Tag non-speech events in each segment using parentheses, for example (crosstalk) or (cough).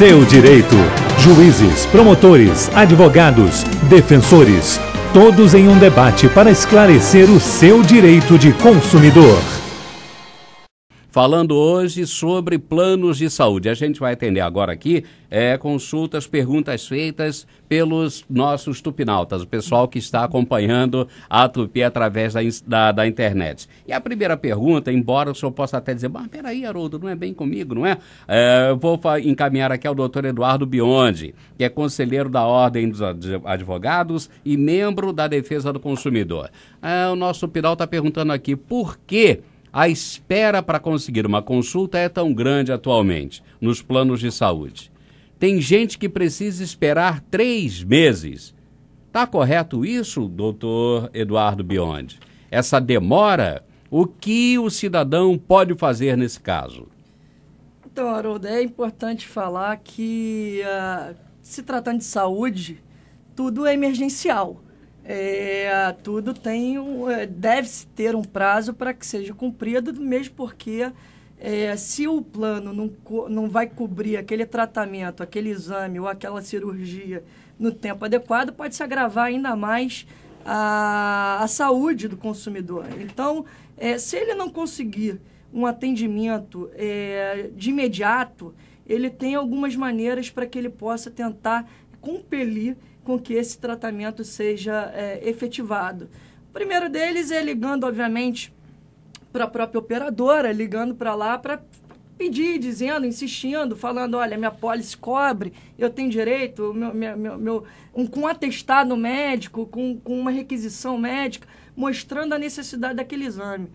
seu direito. Juízes, promotores, advogados, defensores, todos em um debate para esclarecer o seu direito de consumidor falando hoje sobre planos de saúde. A gente vai atender agora aqui é, consultas, perguntas feitas pelos nossos tupinautas, o pessoal que está acompanhando a Tupi através da, da, da internet. E a primeira pergunta, embora o senhor possa até dizer, mas peraí, Haroldo, não é bem comigo, não é? é eu vou encaminhar aqui ao doutor Eduardo Biondi, que é conselheiro da Ordem dos Advogados e membro da Defesa do Consumidor. É, o nosso tupinal está perguntando aqui por que a espera para conseguir uma consulta é tão grande atualmente nos planos de saúde. Tem gente que precisa esperar três meses. Está correto isso, doutor Eduardo Biondi? Essa demora, o que o cidadão pode fazer nesse caso? Então, Haroldo, é importante falar que, uh, se tratando de saúde, tudo é emergencial. É, tudo tem é, deve-se ter um prazo para que seja cumprido, mesmo porque é, se o plano não, não vai cobrir aquele tratamento, aquele exame ou aquela cirurgia no tempo adequado, pode se agravar ainda mais a, a saúde do consumidor. Então, é, se ele não conseguir um atendimento é, de imediato, ele tem algumas maneiras para que ele possa tentar compelir com que esse tratamento seja é, efetivado. O primeiro deles é ligando, obviamente, para a própria operadora, ligando para lá para pedir, dizendo, insistindo, falando, olha, minha pólice cobre, eu tenho direito, meu, meu, meu, um, com um atestado médico, com, com uma requisição médica, mostrando a necessidade daquele exame.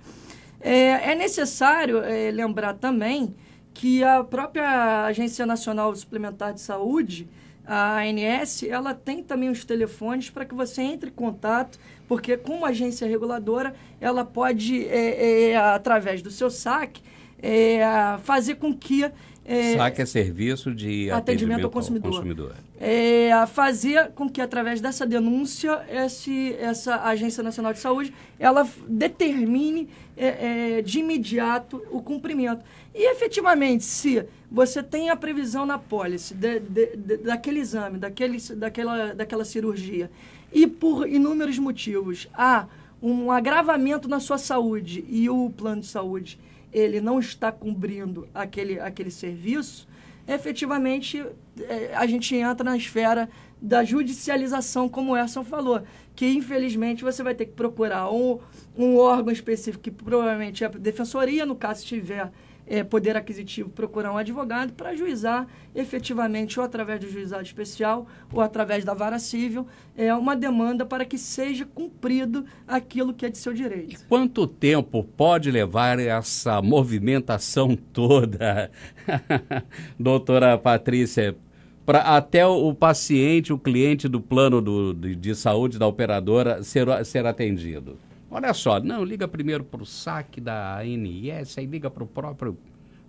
É, é necessário é, lembrar também que a própria Agência Nacional Suplementar de Saúde a ANS ela tem também os telefones para que você entre em contato, porque como agência reguladora, ela pode, é, é, através do seu saque, é, fazer com que é, SAC é Serviço de Atendimento, atendimento ao Consumidor. consumidor. É, fazer com que, através dessa denúncia, esse, essa Agência Nacional de Saúde ela determine é, é, de imediato o cumprimento. E, efetivamente, se você tem a previsão na pólice daquele exame, daquele, daquela, daquela cirurgia, e por inúmeros motivos há um agravamento na sua saúde e o plano de saúde ele não está cumprindo aquele, aquele serviço, efetivamente é, a gente entra na esfera da judicialização, como o Erson falou, que infelizmente você vai ter que procurar um, um órgão específico, que provavelmente é a defensoria, no caso se tiver é, poder aquisitivo procurar um advogado para juizar efetivamente, ou através do juizado especial, ou através da vara civil, é, uma demanda para que seja cumprido aquilo que é de seu direito. E quanto tempo pode levar essa movimentação toda, (laughs) doutora Patrícia? Pra, até o, o paciente, o cliente do plano do, de, de saúde da operadora ser, ser atendido? Olha só, não, liga primeiro para o saque da ANS, aí liga para o próprio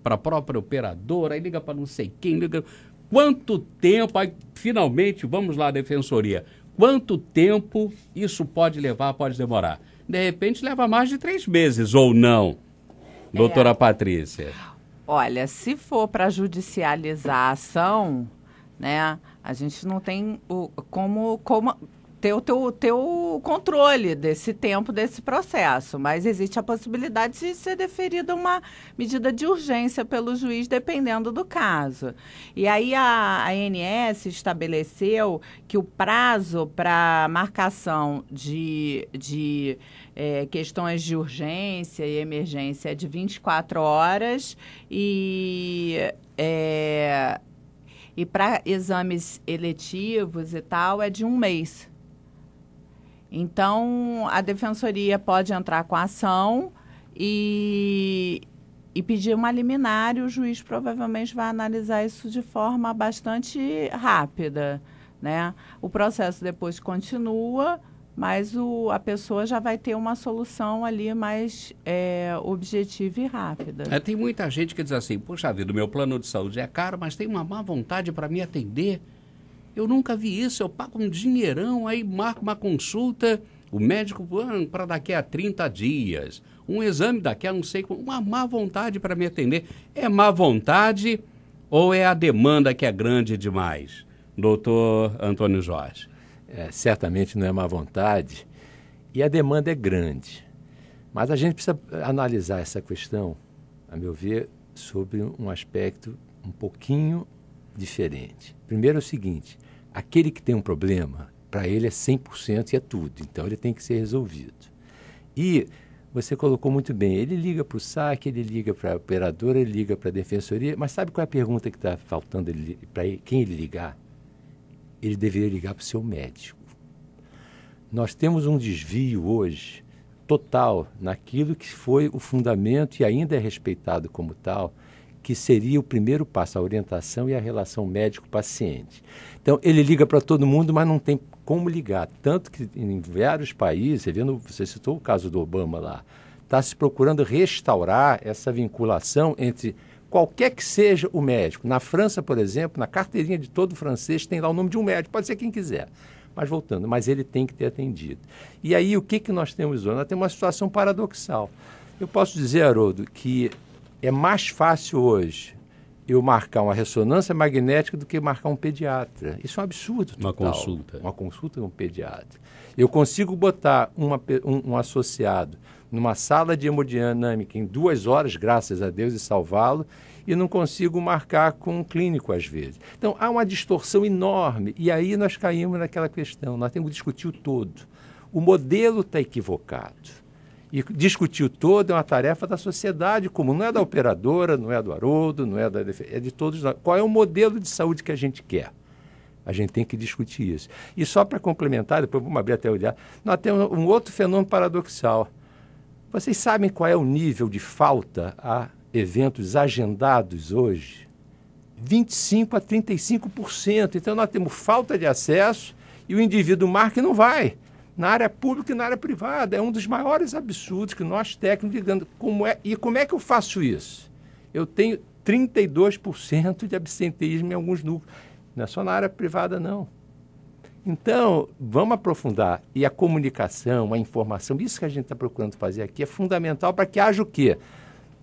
para a própria operadora, aí liga para não sei quem, liga. Quanto tempo, aí, finalmente, vamos lá, defensoria, quanto tempo isso pode levar, pode demorar? De repente leva mais de três meses, ou não, é. doutora é. Patrícia? Olha, se for para judicializar a ação, né, a gente não tem o, como, como, ter o teu, teu controle desse tempo, desse processo. Mas existe a possibilidade de ser deferida uma medida de urgência pelo juiz, dependendo do caso. E aí a ANS estabeleceu que o prazo para marcação de, de é, questões de urgência e emergência é de 24 horas e. É, e para exames eletivos e tal, é de um mês. Então, a defensoria pode entrar com a ação e, e pedir uma liminar e o juiz provavelmente vai analisar isso de forma bastante rápida. Né? O processo depois continua, mas o, a pessoa já vai ter uma solução ali mais é, objetiva e rápida. É, tem muita gente que diz assim, poxa vida, o meu plano de saúde é caro, mas tem uma má vontade para me atender eu nunca vi isso, eu pago um dinheirão, aí marco uma consulta, o médico ah, para daqui a 30 dias, um exame daqui a não sei como, uma má vontade para me atender. É má vontade ou é a demanda que é grande demais? Doutor Antônio Jorge. É, certamente não é má vontade e a demanda é grande. Mas a gente precisa analisar essa questão, a meu ver, sobre um aspecto um pouquinho diferente. Primeiro é o seguinte: aquele que tem um problema, para ele é 100% e é tudo, então ele tem que ser resolvido. E você colocou muito bem, ele liga para o SAC, ele liga para a operadora, ele liga para a defensoria, mas sabe qual é a pergunta que está faltando para quem ele ligar? Ele deveria ligar para o seu médico. Nós temos um desvio hoje total naquilo que foi o fundamento e ainda é respeitado como tal que seria o primeiro passo, a orientação e a relação médico-paciente. Então, ele liga para todo mundo, mas não tem como ligar. Tanto que em vários países, você, vendo, você citou o caso do Obama lá, está se procurando restaurar essa vinculação entre qualquer que seja o médico. Na França, por exemplo, na carteirinha de todo francês tem lá o nome de um médico, pode ser quem quiser. Mas voltando, mas ele tem que ter atendido. E aí, o que, que nós temos hoje? Nós temos uma situação paradoxal. Eu posso dizer, Haroldo, que é mais fácil hoje eu marcar uma ressonância magnética do que marcar um pediatra. Isso é um absurdo total. Uma consulta. Uma consulta com um pediatra. Eu consigo botar uma, um, um, associado numa sala de hemodinâmica em duas horas, graças a Deus, e salvá-lo, e não consigo marcar com um clínico às vezes. Então, há uma distorção enorme. E aí nós caímos naquela questão. Nós temos que discutir o todo. O modelo está equivocado. E discutir o todo é uma tarefa da sociedade comum, não é da operadora, não é do Haroldo, não é da é de todos nós. Qual é o modelo de saúde que a gente quer? A gente tem que discutir isso. E só para complementar, depois vamos abrir até o olhar, nós temos um outro fenômeno paradoxal. Vocês sabem qual é o nível de falta a eventos agendados hoje? 25 a 35%. Então nós temos falta de acesso e o indivíduo marca e não vai na área pública e na área privada. É um dos maiores absurdos que nós técnicos ligando. Como é, e como é que eu faço isso? Eu tenho 32% de absenteísmo em alguns núcleos. Não é só na área privada, não. Então, vamos aprofundar. E a comunicação, a informação, isso que a gente está procurando fazer aqui é fundamental para que haja o quê?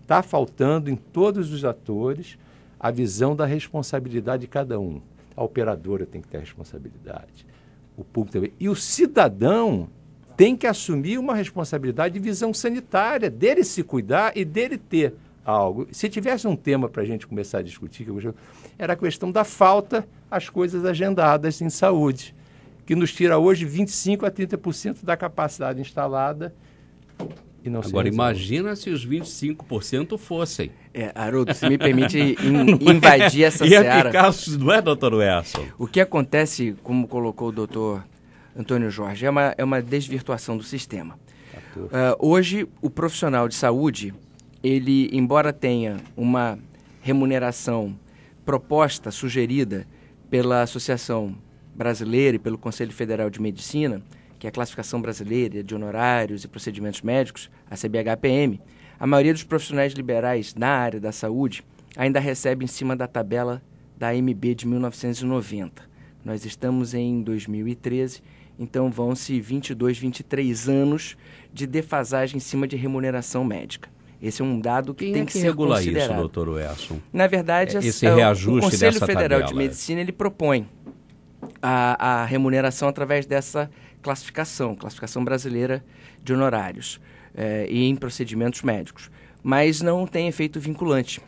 Está faltando em todos os atores a visão da responsabilidade de cada um. A operadora tem que ter responsabilidade o público também. E o cidadão tem que assumir uma responsabilidade de visão sanitária, dele se cuidar e dele ter algo. Se tivesse um tema para a gente começar a discutir, era a questão da falta às coisas agendadas em saúde, que nos tira hoje 25% a 30% da capacidade instalada e não Agora, imagina se os 25% fossem. É, Haroldo, se me permite (laughs) in, é? invadir essa Ia seara. Picasso, não é, doutor Wesson? O que acontece, como colocou o doutor Antônio Jorge, é uma, é uma desvirtuação do sistema. Uh, hoje, o profissional de saúde, ele, embora tenha uma remuneração proposta, sugerida pela Associação Brasileira e pelo Conselho Federal de Medicina, que é a classificação brasileira de honorários e procedimentos médicos, a CBHPM, a maioria dos profissionais liberais na área da saúde ainda recebe em cima da tabela da MB de 1990. Nós estamos em 2013, então vão-se 22, 23 anos de defasagem em cima de remuneração médica. Esse é um dado que Quem tem é que, que ser regula considerado. isso, doutor Wesson? Na verdade, é Esse a, é reajuste o Conselho Federal tabela. de Medicina ele propõe a, a remuneração através dessa classificação, classificação brasileira de honorários é, e em procedimentos médicos, mas não tem efeito vinculante.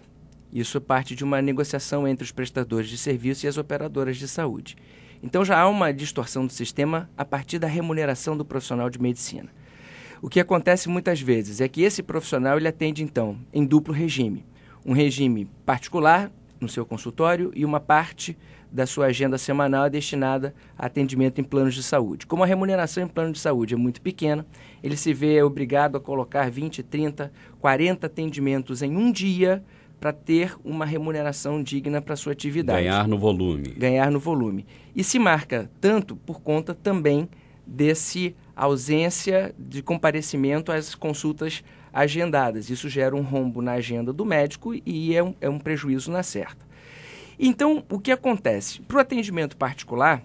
Isso parte de uma negociação entre os prestadores de serviço e as operadoras de saúde. Então já há uma distorção do sistema a partir da remuneração do profissional de medicina. O que acontece muitas vezes é que esse profissional ele atende então em duplo regime, um regime particular no seu consultório e uma parte da sua agenda semanal é destinada a atendimento em planos de saúde. Como a remuneração em plano de saúde é muito pequena, ele se vê obrigado a colocar 20, 30, 40 atendimentos em um dia para ter uma remuneração digna para sua atividade. Ganhar no volume. Ganhar no volume. E se marca tanto por conta também desse ausência de comparecimento às consultas agendadas. Isso gera um rombo na agenda do médico e é um, é um prejuízo na certa. Então, o que acontece? Para o atendimento particular,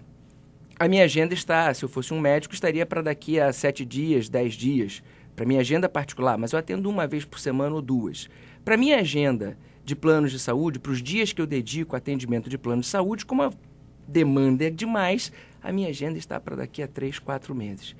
a minha agenda está, se eu fosse um médico, estaria para daqui a sete dias, dez dias, para minha agenda particular, mas eu atendo uma vez por semana ou duas. Para minha agenda de planos de saúde, para os dias que eu dedico ao atendimento de plano de saúde, como a demanda é demais, a minha agenda está para daqui a três, quatro meses.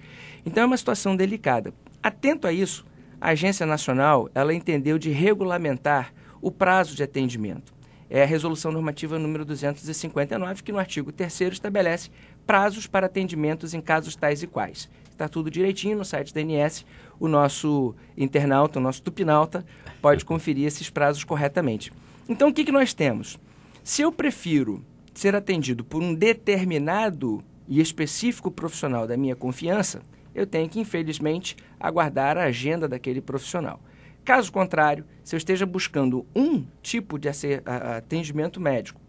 Então é uma situação delicada. Atento a isso, a Agência Nacional ela entendeu de regulamentar o prazo de atendimento é a Resolução Normativa número 259, que no artigo 3 estabelece prazos para atendimentos em casos tais e quais. Está tudo direitinho no site da ANS. O nosso internauta, o nosso tupinauta, pode conferir esses prazos corretamente. Então, o que, que nós temos? Se eu prefiro ser atendido por um determinado e específico profissional da minha confiança, eu tenho que, infelizmente, aguardar a agenda daquele profissional. Caso contrário, se eu esteja buscando um tipo de atendimento médico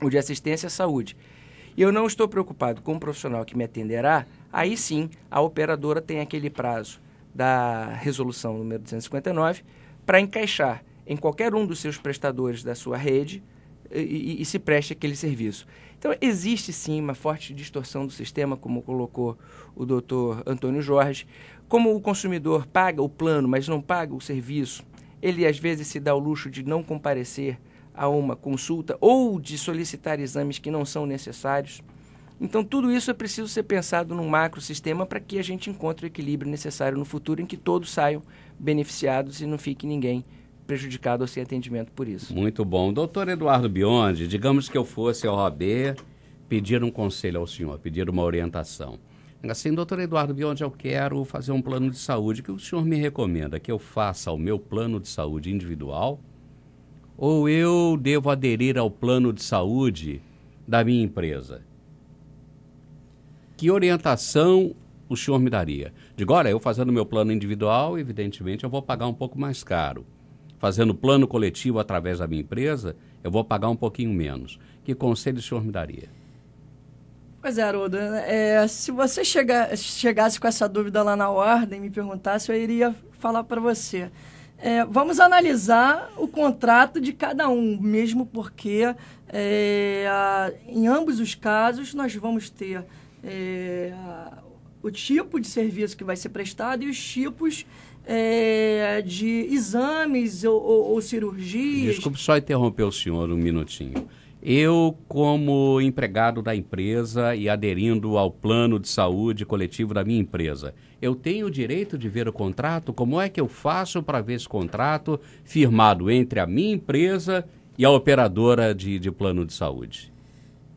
ou de assistência à saúde e eu não estou preocupado com o profissional que me atenderá, aí sim a operadora tem aquele prazo da resolução número 259 para encaixar em qualquer um dos seus prestadores da sua rede e, e, e se preste aquele serviço. Então, existe sim uma forte distorção do sistema, como colocou o doutor Antônio Jorge. Como o consumidor paga o plano, mas não paga o serviço, ele às vezes se dá o luxo de não comparecer a uma consulta ou de solicitar exames que não são necessários. Então, tudo isso é preciso ser pensado num macro sistema para que a gente encontre o equilíbrio necessário no futuro em que todos saiam beneficiados e não fique ninguém prejudicado ou sem atendimento por isso. Muito bom. Doutor Eduardo Biondi, digamos que eu fosse ao OAB pedir um conselho ao senhor, pedir uma orientação. Assim, doutor Eduardo Biondi, eu quero fazer um plano de saúde. O que o senhor me recomenda? Que eu faça o meu plano de saúde individual? Ou eu devo aderir ao plano de saúde da minha empresa? Que orientação o senhor me daria? Digo, olha, eu fazendo meu plano individual, evidentemente eu vou pagar um pouco mais caro fazendo plano coletivo através da minha empresa, eu vou pagar um pouquinho menos. Que conselho o senhor me daria? Pois é, Haroldo. É, se você chega, chegasse com essa dúvida lá na ordem e me perguntasse, eu iria falar para você. É, vamos analisar o contrato de cada um, mesmo porque é, em ambos os casos nós vamos ter é, o tipo de serviço que vai ser prestado e os tipos é, de exames ou, ou, ou cirurgias. Desculpe só interromper o senhor um minutinho. Eu, como empregado da empresa e aderindo ao plano de saúde coletivo da minha empresa, eu tenho o direito de ver o contrato? Como é que eu faço para ver esse contrato firmado entre a minha empresa e a operadora de, de plano de saúde?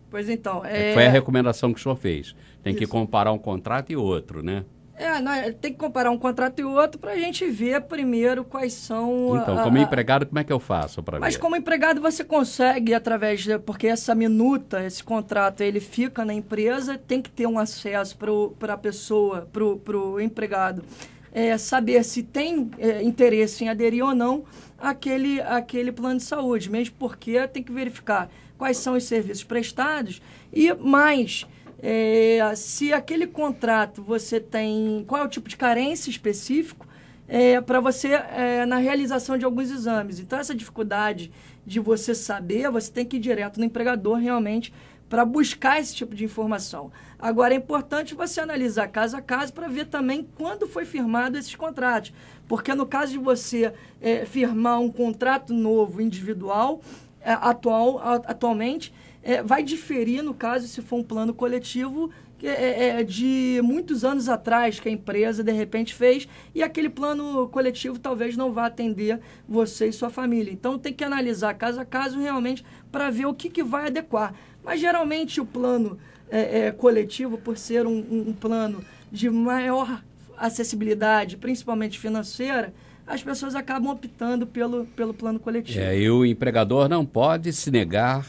Pois então. É, é... Foi a recomendação que o senhor fez. Tem Isso. que comparar um contrato e outro, né? É, é, tem que comparar um contrato e outro para a gente ver primeiro quais são. Então, a, como a, empregado, como é que eu faço para ver? Mas como empregado você consegue através de, porque essa minuta, esse contrato, ele fica na empresa, tem que ter um acesso para a pessoa, para o empregado é, saber se tem é, interesse em aderir ou não àquele, àquele plano de saúde, mesmo porque tem que verificar quais são os serviços prestados e mais. É, se aquele contrato você tem qual é o tipo de carência específico é, para você é, na realização de alguns exames. Então, essa dificuldade de você saber, você tem que ir direto no empregador realmente para buscar esse tipo de informação. Agora, é importante você analisar caso a caso para ver também quando foi firmado esses contratos. Porque no caso de você é, firmar um contrato novo individual, é, atual, atualmente, é, vai diferir, no caso, se for um plano coletivo é, é, é de muitos anos atrás que a empresa de repente fez e aquele plano coletivo talvez não vá atender você e sua família. Então tem que analisar caso a caso realmente para ver o que, que vai adequar. Mas geralmente o plano é, é, coletivo, por ser um, um plano de maior acessibilidade, principalmente financeira, as pessoas acabam optando pelo, pelo plano coletivo. É, e o empregador não pode se negar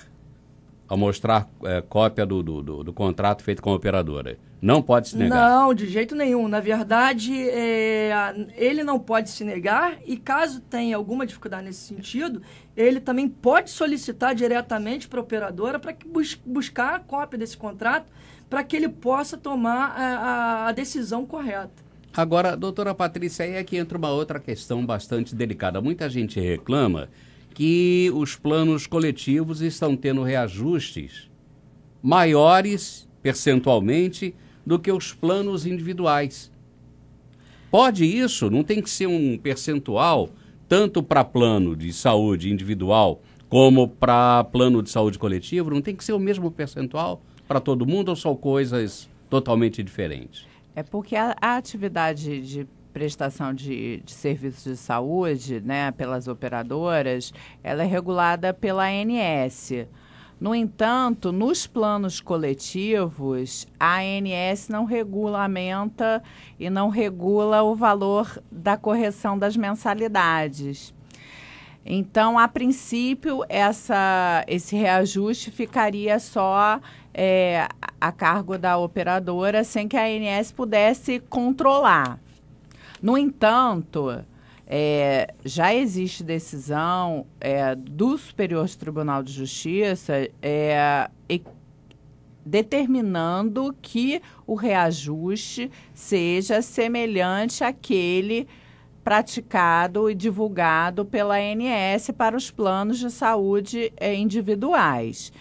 a mostrar é, cópia do, do, do, do, contrato feito com a operadora. Não pode se negar. Não, de jeito nenhum. Na verdade, é, ele não pode se negar e caso tenha alguma dificuldade nesse sentido, ele também pode solicitar diretamente para a operadora para bus buscar a cópia desse contrato para que ele possa tomar é, a, a decisão correta. Agora, doutora Patrícia, aí é que entra uma outra questão bastante delicada. Muita gente reclama que os planos coletivos estão tendo reajustes maiores percentualmente do que os planos individuais. Pode isso, não tem que ser um percentual tanto para plano de saúde individual como para plano de saúde coletivo, não tem que ser o mesmo percentual para todo mundo ou são coisas totalmente diferentes? É porque a, a atividade de prestação de, de serviços de saúde, né, pelas operadoras, ela é regulada pela ANS. No entanto, nos planos coletivos, a ANS não regulamenta e não regula o valor da correção das mensalidades. Então, a princípio, essa, esse reajuste ficaria só é, a cargo da operadora, sem que a ANS pudesse controlar. No entanto, é, já existe decisão é, do Superior Tribunal de Justiça é, e, determinando que o reajuste seja semelhante àquele praticado e divulgado pela ANS para os planos de saúde é, individuais,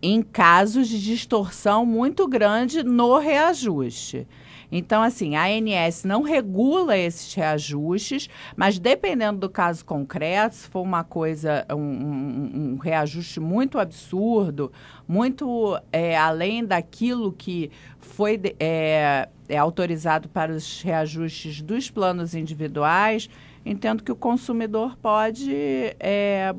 em casos de distorção muito grande no reajuste. Então, assim, a ANS não regula esses reajustes, mas dependendo do caso concreto, se for uma coisa, um, um, um reajuste muito absurdo, muito é, além daquilo que foi é, é autorizado para os reajustes dos planos individuais, entendo que o consumidor pode é,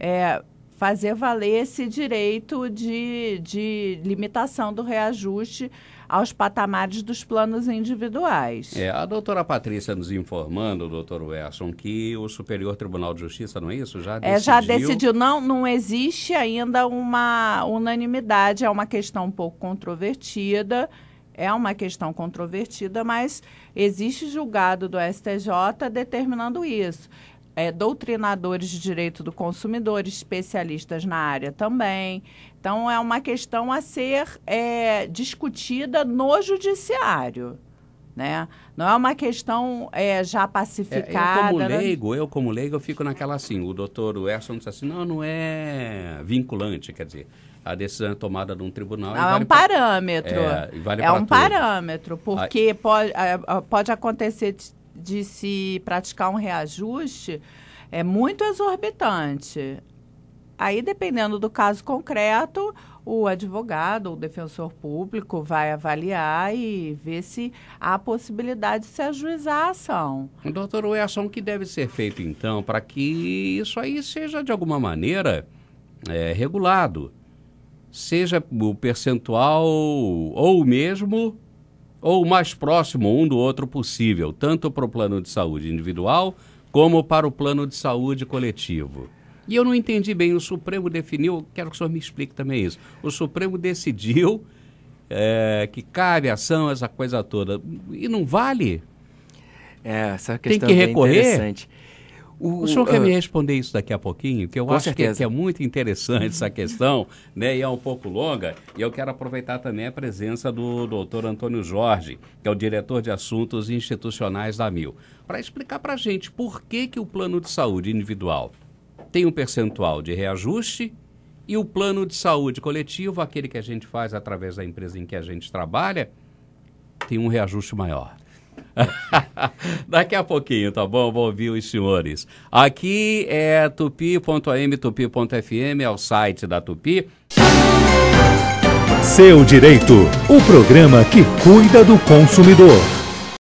é, fazer valer esse direito de, de limitação do reajuste aos patamares dos planos individuais. É, a doutora Patrícia nos informando, doutor Wesson, que o Superior Tribunal de Justiça, não é isso? Já decidiu... É, já decidiu. Não, não existe ainda uma unanimidade, é uma questão um pouco controvertida, é uma questão controvertida, mas existe julgado do STJ determinando isso é, doutrinadores de direito do consumidor, especialistas na área também. Então, é uma questão a ser é, discutida no judiciário. Né? Não é uma questão é, já é, pacificada. eu, como né? leigo, eu como leigo, eu fico naquela assim, o doutor Werson disse assim, não, não é vinculante, quer dizer, a decisão é tomada de um tribunal. Não, é vale um parâmetro. Pra, é, vale é um tudo. parâmetro, porque pode, é, pode acontecer de se praticar um reajuste é muito exorbitante. Aí, dependendo do caso concreto, o advogado ou defensor público vai avaliar e ver se há possibilidade de se ajuizar a ação. Doutor, a ação que deve ser feito então, para que isso aí seja, de alguma maneira, é, regulado? Seja o percentual ou mesmo ou o mais próximo um do outro possível, tanto para o plano de saúde individual como para o plano de saúde coletivo. E eu não entendi bem, o Supremo definiu, quero que o senhor me explique também isso. O Supremo decidiu é, que cabe ação, essa coisa toda. E não vale? É, essa questão Tem que recorrer? É interessante. O, o senhor quer uh, me ah, responder isso daqui a pouquinho, porque eu acho que, é que, é muito interessante essa questão, (laughs) né? E é um pouco longa. E eu quero aproveitar também a presença do doutor Antônio Jorge, que é o diretor de assuntos institucionais da Mil, para explicar para a gente por que, que o plano de saúde individual tem um percentual de reajuste e o plano de saúde coletivo, aquele que a gente faz através da empresa em que a gente trabalha, tem um reajuste maior. (laughs) Daqui a pouquinho, tá bom? Vou ouvir os senhores. Aqui é tupi.am, tupi.fm, é o site da Tupi. Seu Direito, o programa que cuida do consumidor.